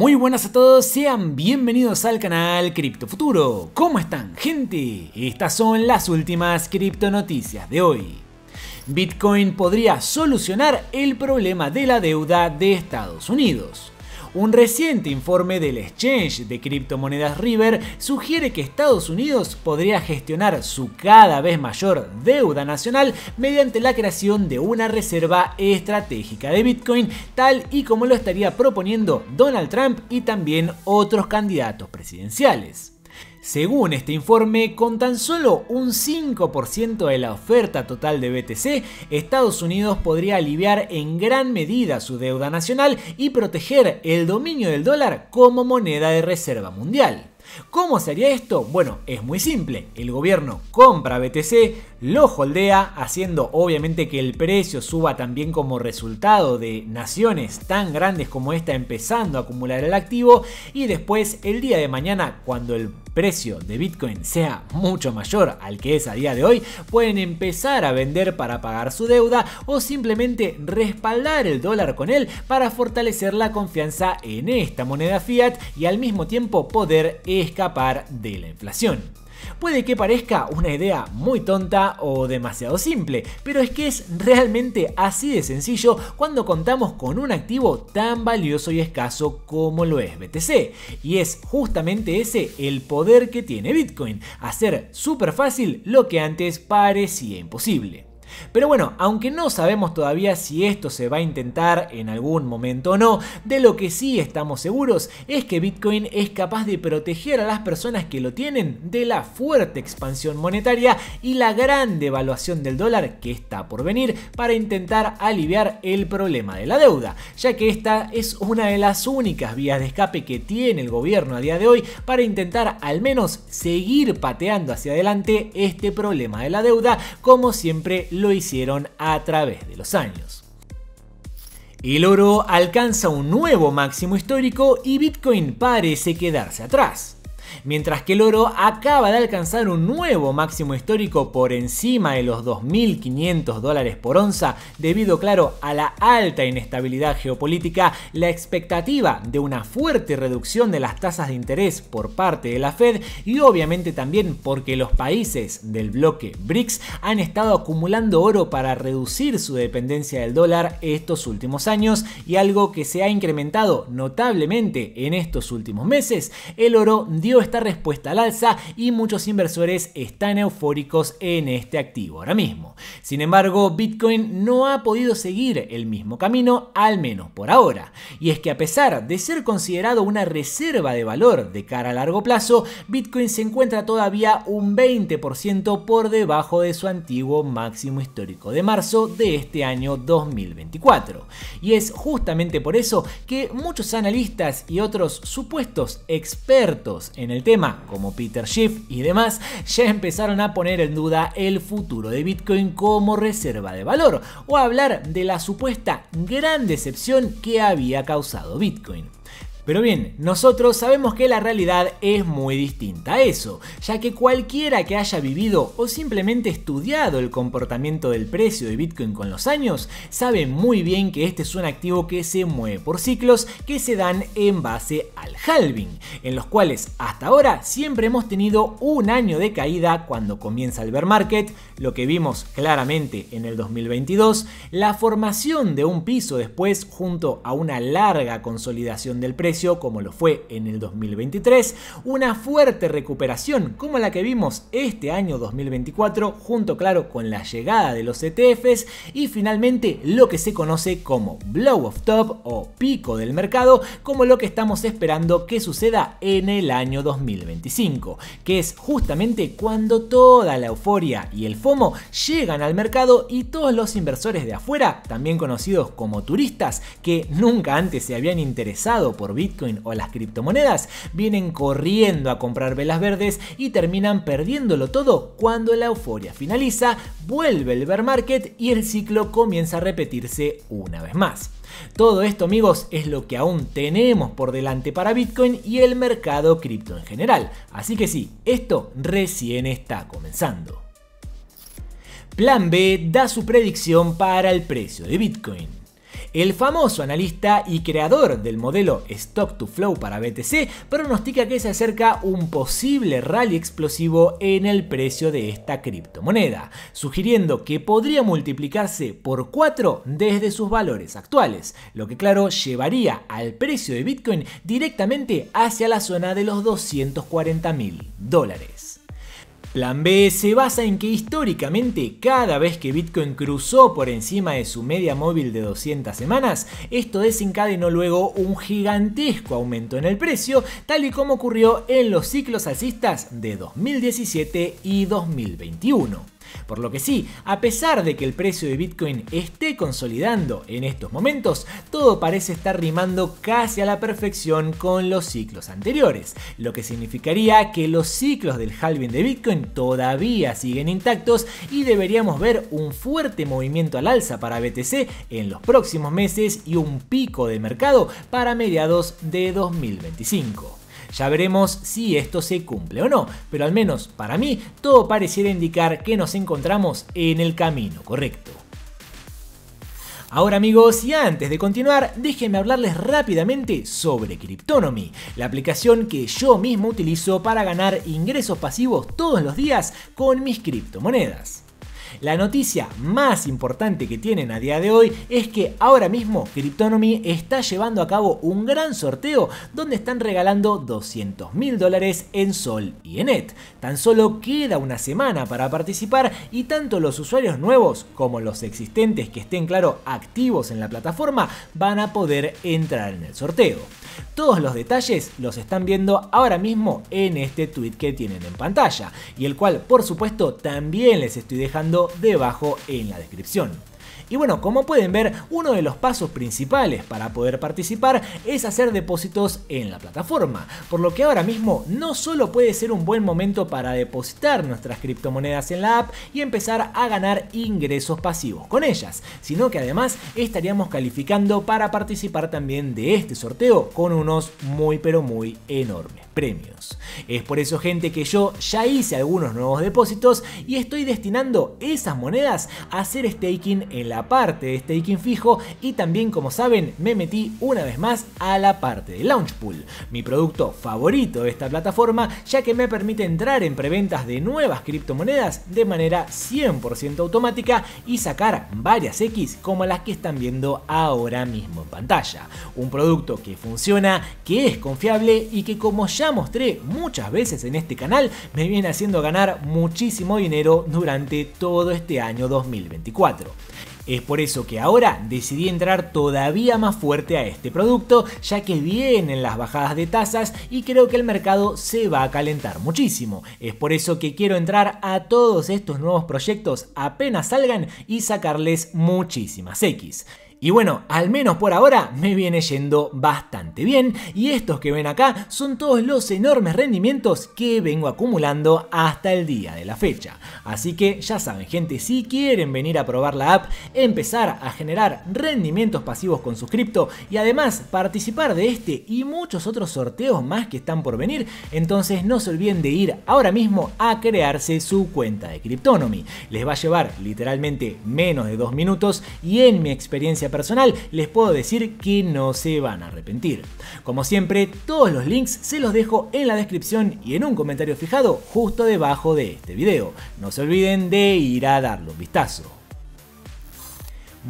Muy buenas a todos, sean bienvenidos al canal Cripto Futuro. ¿Cómo están, gente? Estas son las últimas cripto noticias de hoy. Bitcoin podría solucionar el problema de la deuda de Estados Unidos. Un reciente informe del exchange de criptomonedas River sugiere que Estados Unidos podría gestionar su cada vez mayor deuda nacional mediante la creación de una reserva estratégica de Bitcoin, tal y como lo estaría proponiendo Donald Trump y también otros candidatos presidenciales. Según este informe, con tan solo un 5% de la oferta total de BTC, Estados Unidos podría aliviar en gran medida su deuda nacional y proteger el dominio del dólar como moneda de reserva mundial. ¿Cómo sería esto? Bueno, es muy simple. El gobierno compra BTC, lo holdea, haciendo obviamente que el precio suba también como resultado de naciones tan grandes como esta empezando a acumular el activo y después el día de mañana cuando el precio de Bitcoin sea mucho mayor al que es a día de hoy, pueden empezar a vender para pagar su deuda o simplemente respaldar el dólar con él para fortalecer la confianza en esta moneda fiat y al mismo tiempo poder escapar de la inflación. Puede que parezca una idea muy tonta o demasiado simple, pero es que es realmente así de sencillo cuando contamos con un activo tan valioso y escaso como lo es BTC. Y es justamente ese el poder que tiene Bitcoin, hacer súper fácil lo que antes parecía imposible. Pero bueno, aunque no sabemos todavía si esto se va a intentar en algún momento o no, de lo que sí estamos seguros es que Bitcoin es capaz de proteger a las personas que lo tienen de la fuerte expansión monetaria y la gran devaluación del dólar que está por venir para intentar aliviar el problema de la deuda, ya que esta es una de las únicas vías de escape que tiene el gobierno a día de hoy para intentar al menos seguir pateando hacia adelante este problema de la deuda como siempre lo lo hicieron a través de los años. El oro alcanza un nuevo máximo histórico y Bitcoin parece quedarse atrás mientras que el oro acaba de alcanzar un nuevo máximo histórico por encima de los 2.500 dólares por onza, debido claro a la alta inestabilidad geopolítica, la expectativa de una fuerte reducción de las tasas de interés por parte de la Fed y obviamente también porque los países del bloque BRICS han estado acumulando oro para reducir su dependencia del dólar estos últimos años y algo que se ha incrementado notablemente en estos últimos meses, el oro dio esta respuesta al alza y muchos inversores están eufóricos en este activo ahora mismo. Sin embargo, Bitcoin no ha podido seguir el mismo camino, al menos por ahora. Y es que a pesar de ser considerado una reserva de valor de cara a largo plazo, Bitcoin se encuentra todavía un 20% por debajo de su antiguo máximo histórico de marzo de este año 2024. Y es justamente por eso que muchos analistas y otros supuestos expertos en el tema, como Peter Schiff y demás, ya empezaron a poner en duda el futuro de Bitcoin como reserva de valor, o a hablar de la supuesta gran decepción que había causado Bitcoin. Pero bien, nosotros sabemos que la realidad es muy distinta a eso, ya que cualquiera que haya vivido o simplemente estudiado el comportamiento del precio de Bitcoin con los años, sabe muy bien que este es un activo que se mueve por ciclos que se dan en base al halving, en los cuales hasta ahora siempre hemos tenido un año de caída cuando comienza el bear market, lo que vimos claramente en el 2022, la formación de un piso después junto a una larga consolidación del precio, como lo fue en el 2023, una fuerte recuperación como la que vimos este año 2024 junto claro con la llegada de los ETFs y finalmente lo que se conoce como blow of top o pico del mercado como lo que estamos esperando que suceda en el año 2025, que es justamente cuando toda la euforia y el FOMO llegan al mercado y todos los inversores de afuera, también conocidos como turistas, que nunca antes se habían interesado por Bitcoin o las criptomonedas, vienen corriendo a comprar velas verdes y terminan perdiéndolo todo cuando la euforia finaliza, vuelve el bear market y el ciclo comienza a repetirse una vez más. Todo esto amigos es lo que aún tenemos por delante para Bitcoin y el mercado cripto en general. Así que sí, esto recién está comenzando. Plan B da su predicción para el precio de Bitcoin. El famoso analista y creador del modelo Stock to Flow para BTC pronostica que se acerca un posible rally explosivo en el precio de esta criptomoneda, sugiriendo que podría multiplicarse por 4 desde sus valores actuales, lo que claro llevaría al precio de Bitcoin directamente hacia la zona de los 240 dólares. Plan B se basa en que históricamente cada vez que Bitcoin cruzó por encima de su media móvil de 200 semanas, esto desencadenó luego un gigantesco aumento en el precio, tal y como ocurrió en los ciclos alcistas de 2017 y 2021. Por lo que sí, a pesar de que el precio de Bitcoin esté consolidando en estos momentos, todo parece estar rimando casi a la perfección con los ciclos anteriores, lo que significaría que los ciclos del halving de Bitcoin todavía siguen intactos y deberíamos ver un fuerte movimiento al alza para BTC en los próximos meses y un pico de mercado para mediados de 2025. Ya veremos si esto se cumple o no, pero al menos para mí todo pareciera indicar que nos encontramos en el camino correcto. Ahora amigos, y antes de continuar, déjenme hablarles rápidamente sobre Cryptonomy, la aplicación que yo mismo utilizo para ganar ingresos pasivos todos los días con mis criptomonedas. La noticia más importante que tienen a día de hoy es que ahora mismo Cryptonomy está llevando a cabo un gran sorteo donde están regalando 200 mil dólares en Sol y en ETH. Tan solo queda una semana para participar y tanto los usuarios nuevos como los existentes que estén, claro, activos en la plataforma van a poder entrar en el sorteo. Todos los detalles los están viendo ahora mismo en este tweet que tienen en pantalla y el cual por supuesto también les estoy dejando debajo en la descripción. Y bueno, como pueden ver, uno de los pasos principales para poder participar es hacer depósitos en la plataforma, por lo que ahora mismo no solo puede ser un buen momento para depositar nuestras criptomonedas en la app y empezar a ganar ingresos pasivos con ellas, sino que además estaríamos calificando para participar también de este sorteo con unos muy pero muy enormes premios. Es por eso gente que yo ya hice algunos nuevos depósitos y estoy destinando esas monedas a hacer staking en la parte de staking fijo y también como saben me metí una vez más a la parte de Launchpool, mi producto favorito de esta plataforma ya que me permite entrar en preventas de nuevas criptomonedas de manera 100% automática y sacar varias X como las que están viendo ahora mismo en pantalla. Un producto que funciona, que es confiable y que como ya mostré muchas veces en este canal me viene haciendo ganar muchísimo dinero durante todo este año 2024. Es por eso que ahora decidí entrar todavía más fuerte a este producto, ya que vienen las bajadas de tasas y creo que el mercado se va a calentar muchísimo. Es por eso que quiero entrar a todos estos nuevos proyectos apenas salgan y sacarles muchísimas X. Y bueno, al menos por ahora me viene yendo bastante bien y estos que ven acá son todos los enormes rendimientos que vengo acumulando hasta el día de la fecha. Así que ya saben gente, si quieren venir a probar la app, empezar a generar rendimientos pasivos con sus cripto y además participar de este y muchos otros sorteos más que están por venir, entonces no se olviden de ir ahora mismo a crearse su cuenta de Cryptonomy. Les va a llevar literalmente menos de dos minutos y en mi experiencia personal, les puedo decir que no se van a arrepentir. Como siempre, todos los links se los dejo en la descripción y en un comentario fijado justo debajo de este video. No se olviden de ir a darle un vistazo.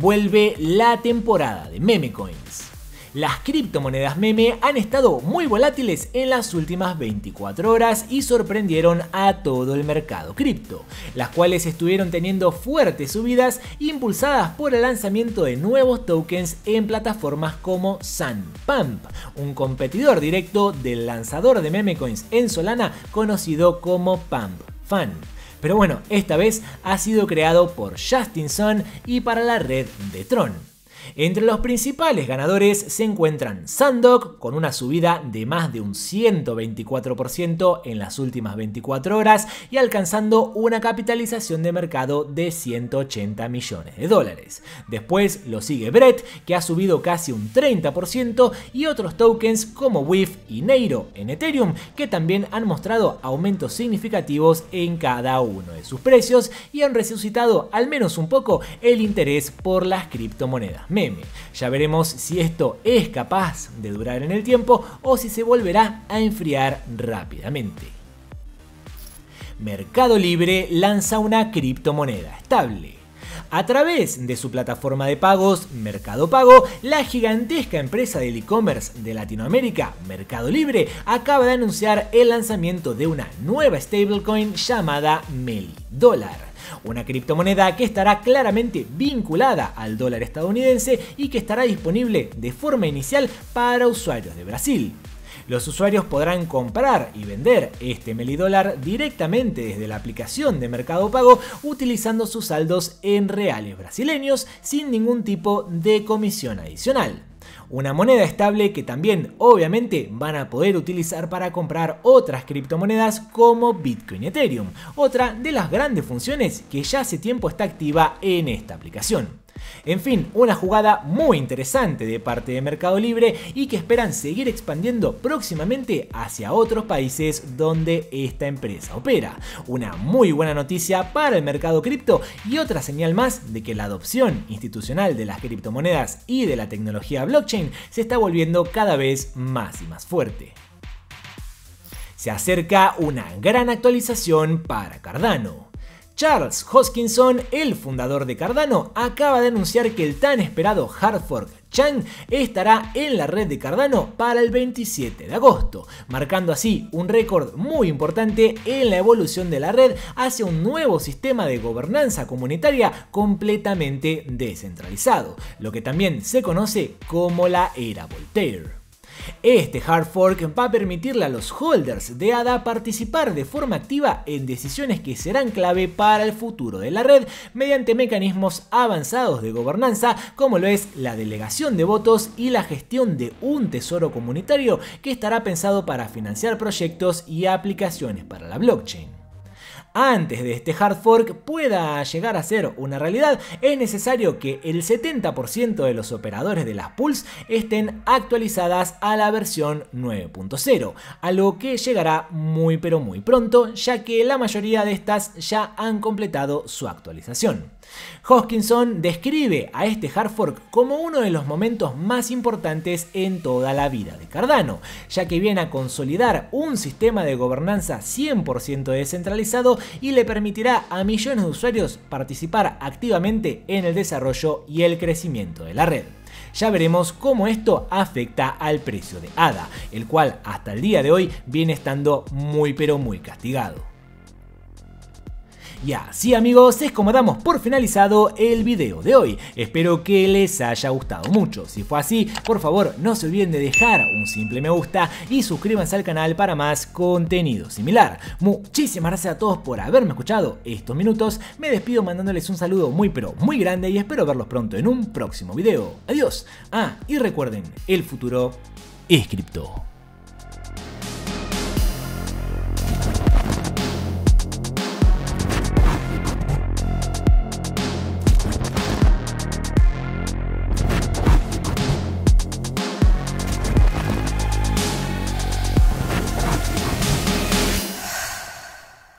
Vuelve la temporada de meme coins. Las criptomonedas meme han estado muy volátiles en las últimas 24 horas y sorprendieron a todo el mercado cripto, las cuales estuvieron teniendo fuertes subidas impulsadas por el lanzamiento de nuevos tokens en plataformas como Pump, un competidor directo del lanzador de meme coins en Solana conocido como Pump Fan. Pero bueno, esta vez ha sido creado por Justin Sun y para la red de Tron. Entre los principales ganadores se encuentran Sandok con una subida de más de un 124% en las últimas 24 horas y alcanzando una capitalización de mercado de 180 millones de dólares. Después lo sigue Brett que ha subido casi un 30% y otros tokens como WIF y Neiro en Ethereum que también han mostrado aumentos significativos en cada uno de sus precios y han resucitado al menos un poco el interés por las criptomonedas meme. Ya veremos si esto es capaz de durar en el tiempo o si se volverá a enfriar rápidamente. Mercado Libre lanza una criptomoneda estable. A través de su plataforma de pagos Mercado Pago, la gigantesca empresa del e-commerce de Latinoamérica, Mercado Libre, acaba de anunciar el lanzamiento de una nueva stablecoin llamada Meli Dólar una criptomoneda que estará claramente vinculada al dólar estadounidense y que estará disponible de forma inicial para usuarios de Brasil. Los usuarios podrán comprar y vender este melidólar directamente desde la aplicación de Mercado Pago utilizando sus saldos en reales brasileños sin ningún tipo de comisión adicional. Una moneda estable que también obviamente van a poder utilizar para comprar otras criptomonedas como Bitcoin Ethereum, otra de las grandes funciones que ya hace tiempo está activa en esta aplicación. En fin, una jugada muy interesante de parte de Mercado Libre y que esperan seguir expandiendo próximamente hacia otros países donde esta empresa opera. Una muy buena noticia para el mercado cripto y otra señal más de que la adopción institucional de las criptomonedas y de la tecnología blockchain se está volviendo cada vez más y más fuerte se acerca una gran actualización para Cardano. Charles Hoskinson, el fundador de Cardano, acaba de anunciar que el tan esperado hard fork Chang estará en la red de Cardano para el 27 de agosto, marcando así un récord muy importante en la evolución de la red hacia un nuevo sistema de gobernanza comunitaria completamente descentralizado, lo que también se conoce como la era Voltaire. Este hard fork va a permitirle a los holders de ADA participar de forma activa en decisiones que serán clave para el futuro de la red mediante mecanismos avanzados de gobernanza como lo es la delegación de votos y la gestión de un tesoro comunitario que estará pensado para financiar proyectos y aplicaciones para la blockchain antes de este hard fork pueda llegar a ser una realidad, es necesario que el 70% de los operadores de las pools estén actualizadas a la versión 9.0, a lo que llegará muy pero muy pronto, ya que la mayoría de estas ya han completado su actualización. Hoskinson describe a este hard fork como uno de los momentos más importantes en toda la vida de Cardano, ya que viene a consolidar un sistema de gobernanza 100% descentralizado y le permitirá a millones de usuarios participar activamente en el desarrollo y el crecimiento de la red. Ya veremos cómo esto afecta al precio de ADA, el cual hasta el día de hoy viene estando muy pero muy castigado. Y así amigos es como damos por finalizado el video de hoy. Espero que les haya gustado mucho. Si fue así, por favor no se olviden de dejar un simple me gusta y suscríbanse al canal para más contenido similar. Muchísimas gracias a todos por haberme escuchado estos minutos. Me despido mandándoles un saludo muy pero muy grande y espero verlos pronto en un próximo video. Adiós. Ah, y recuerden, el futuro es cripto.